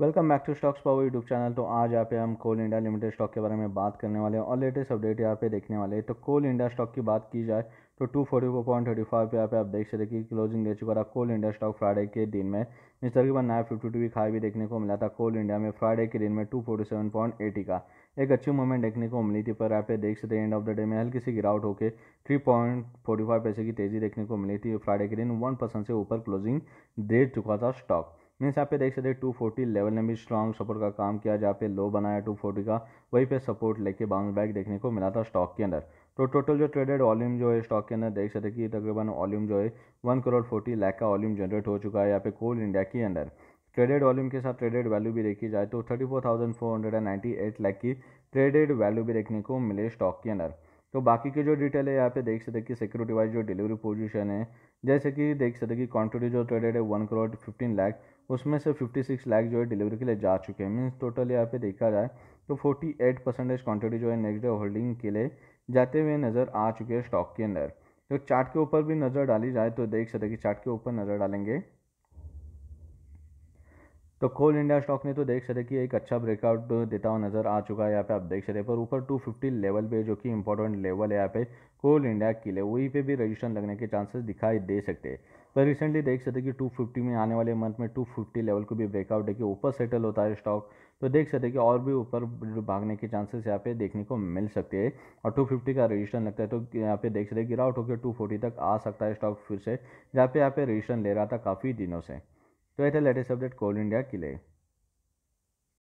welcome back to Stocks Power YouTube channel तो आज यहाँ पे हम कोल इंडिया लिमिटेड स्टॉक के बारे में बात करने वाले हैं और लेटेस्ट अपडेट यहाँ पे देखने वाले हैं तो कोल इंडिया स्टॉक की बात की जाए तो two forty four point thirty five पे यहाँ पे आप देख सकते कि क्लोजिंग दे चुका था कोल इंडिया स्टॉक फ्राइडे के दिन में इस तकरीबन नया फिफ्टी टू हाई भी देखने को मिला था कोल इंडिया में फ्राइडे के दिन में two forty seven point eighty का एक अच्छी मूवमेंट देखने को मिली थी पर यहाँ पे देख सकते एंड ऑफ द डे में हल्की सी गिरावट होकर थ्री पॉइंट फोर्टी फाइव पैसे की तेज़ी देखने को मिली थी फ्राइडे के दिन वन परसेंट से ऊपर क्लोजिंग दे चुका था स्टॉक मीन्स यहाँ पे देख सकते हैं टू फोर्टी लेवल ने भी स्ट्रॉन्ग सपोर्ट का काम किया जहाँ पे लो बनाया टू फोर्टी का वहीं पे सपोर्ट लेके बाउंस बैक देखने को मिला था स्टॉक के अंदर तो टोटल जो ट्रेडेड वॉल्यूम जो है स्टॉक के अंदर देख सकते कि तकरीबन वॉल्यूम जो है वन करोड़ फोर्टी लाख का वॉल्यूम जनरेट हो चुका है यहाँ पे कोल इंडिया के अंदर ट्रेडेड वॉल्यूम के साथ ट्रेडेड वैल्यू भी देखी जाए तो thirty four thousand four hundred and ninety eight lakh की ट्रेडेड वैल्यू भी देखने को मिले स्टॉक के अंदर तो बाकी के जो डिटेल है यहाँ पे देख सकते कि सिक्योरिटी वाइज जो डिलीवरी पोजीशन है जैसे कि देख सकते कि क्वांटिटी जो ट्रेडेड है वन करोड़ फिफ्टीन लाख उसमें से फिफ्टी सिक्स लाख जो है डिलीवरी के लिए जा चुके हैं मीन्स टोटल यहाँ पे देखा जाए तो फोर्टी एट परसेंटेज क्वान्टिटी जो है नेक्स्ट डे होल्डिंग के लिए जाते हुए नज़र आ चुके हैं स्टॉक के अंदर तो चार्ट के ऊपर भी नज़र डाली जाए तो देख सकते कि चार्ट के ऊपर नज़र डालेंगे तो कोल इंडिया स्टॉक ने तो देख सकते कि एक अच्छा ब्रेकआउट देता हुआ नज़र आ चुका है यहाँ पे आप देख सकते पर ऊपर 250 लेवल पे जो कि इंपॉर्टेंट लेवल है यहाँ पे कोल इंडिया के लिए वहीं पे भी रजिस्ट्रेशन लगने के चांसेस दिखाई दे सकते हैं पर रिसेंटली देख सकते कि 250 में आने वाले मंथ में 250 लेवल को भी ब्रेकआउट कि ऊपर सेटल होता है स्टॉक तो देख सकते कि और भी ऊपर भागने के चांसेस यहाँ पे देखने को मिल सकते हैं और 250 का रजिस्ट्रेशन लगता है तो यहाँ पे देख सकते गिरावट होकर 240 तक आ सकता है स्टॉक फिर से जहाँ पे यहाँ पे रजिस्ट्रेशन ले रहा था काफ़ी दिनों से तो ये लेटेस्ट अपडेट कोल इंडिया के लिए